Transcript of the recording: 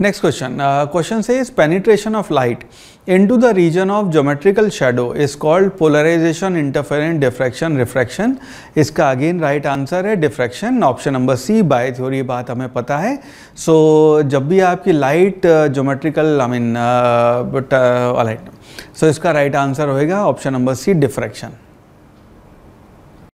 next question question से is penetration of light into the region of geometrical shadow is called polarisation interferent diffraction refraction इसका again right answer है diffraction option number C by theory बात हमें पता है so so, जब भी आपकी light geometrical I mean so इसका राइट आंसर होगा ऑप्शन नंबर सी डिफ्रैक्शन